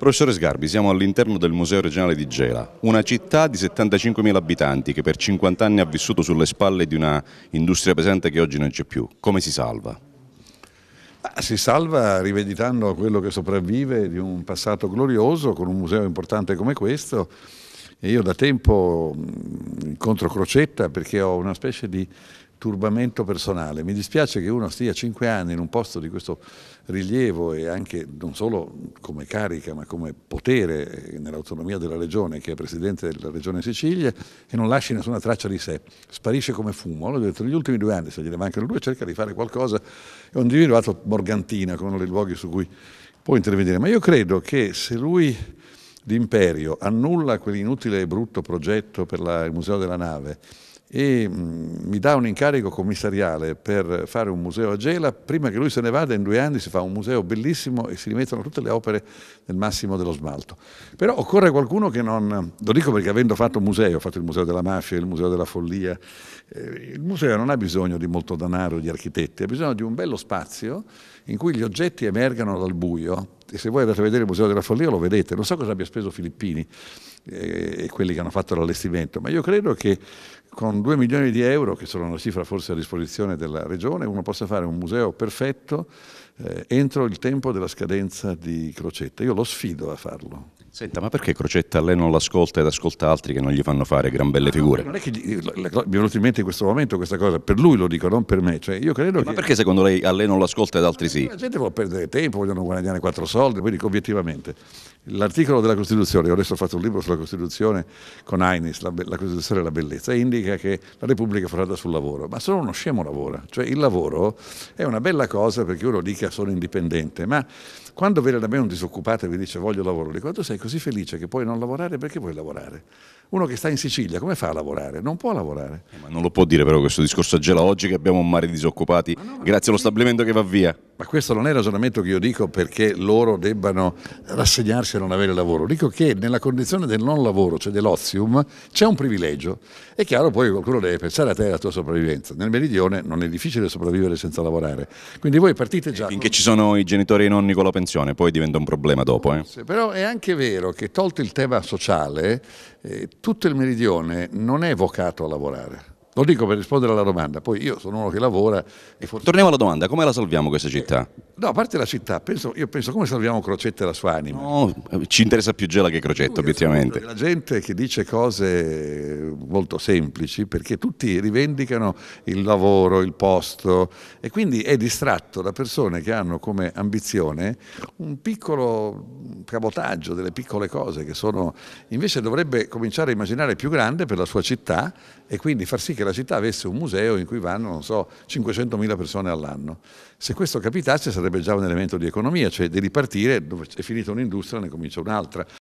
Professore Sgarbi, siamo all'interno del Museo regionale di Gela, una città di 75.000 abitanti che per 50 anni ha vissuto sulle spalle di una industria pesante che oggi non c'è più. Come si salva? Ah, si salva rivendicando quello che sopravvive di un passato glorioso con un museo importante come questo. E io da tempo mm, incontro Crocetta perché ho una specie di turbamento personale. Mi dispiace che uno stia cinque anni in un posto di questo rilievo e anche non solo come carica ma come potere eh, nell'autonomia della regione che è presidente della regione Sicilia e non lasci nessuna traccia di sé, sparisce come fumo. Allora detto, negli ultimi due anni se gliene mancano due cerca di fare qualcosa e ho individuato Morgantina come uno dei luoghi su cui può intervenire, ma io credo che se lui d'imperio annulla quell'inutile e brutto progetto per la, il museo della nave e mm, mi dà un incarico commissariale per fare un museo a Gela, prima che lui se ne vada in due anni si fa un museo bellissimo e si rimettono tutte le opere nel massimo dello smalto. Però occorre qualcuno che non, lo dico perché avendo fatto un museo, ho fatto il museo della mafia, il museo della follia, eh, il museo non ha bisogno di molto denaro, di architetti, ha bisogno di un bello spazio in cui gli oggetti emergano dal buio se voi andate a vedere il Museo della Follia lo vedete, non so cosa abbia speso Filippini eh, e quelli che hanno fatto l'allestimento, ma io credo che con 2 milioni di euro, che sono una cifra forse a disposizione della regione, uno possa fare un museo perfetto eh, entro il tempo della scadenza di Crocetta. Io lo sfido a farlo. Senta, ma perché Crocetta lei non l'ascolta ed ascolta altri che non gli fanno fare gran belle ah, figure? Non è che gli, la, la, mi è venuto in mente in questo momento questa cosa, per lui lo dico, non per me. Cioè, che... Ma perché secondo lei a lei non l'ascolta ed altri sì? Eh, la gente vuole perdere tempo, vogliono guadagnare quattro soldi, poi dico obiettivamente. L'articolo della Costituzione, io adesso ho fatto un libro sulla Costituzione con Ainis, la, la, Costituzione e la bellezza, indica che la Repubblica è fondata sul lavoro, ma solo uno scemo lavora, cioè il lavoro è una bella cosa perché uno dica sono indipendente, ma quando viene da me un disoccupato e mi dice voglio lavoro, dico tu sei così felice che puoi non lavorare perché vuoi lavorare? Uno che sta in Sicilia come fa a lavorare? Non può lavorare. Eh, ma non lo può dire però questo discorso a gela oggi che abbiamo un mare di disoccupati no, grazie allo stabilimento che va via. Ma questo non è il ragionamento che io dico perché loro debbano rassegnarsi nasce non avere lavoro, dico che nella condizione del non lavoro, cioè dell'ozium, c'è un privilegio. È chiaro poi qualcuno deve pensare a te e alla tua sopravvivenza. Nel meridione non è difficile sopravvivere senza lavorare. Quindi voi partite già... E finché con... ci sono i genitori e i nonni con la pensione, poi diventa un problema dopo. Eh. Però è anche vero che tolto il tema sociale, eh, tutto il meridione non è vocato a lavorare. Lo dico per rispondere alla domanda, poi io sono uno che lavora e forse... Torniamo alla domanda, come la salviamo questa città? No, a parte la città, penso, io penso come salviamo Crocetta e la sua anima. No, eh, ci interessa più Gela che Crocetta, obiettivamente. La gente che dice cose molto semplici, perché tutti rivendicano il lavoro, il posto, e quindi è distratto da persone che hanno come ambizione un piccolo cabotaggio, delle piccole cose che sono... Invece dovrebbe cominciare a immaginare più grande per la sua città e quindi far sì che la la città avesse un museo in cui vanno, non so, 500.000 persone all'anno. Se questo capitasse sarebbe già un elemento di economia, cioè di ripartire, dove è finita un'industria ne comincia un'altra.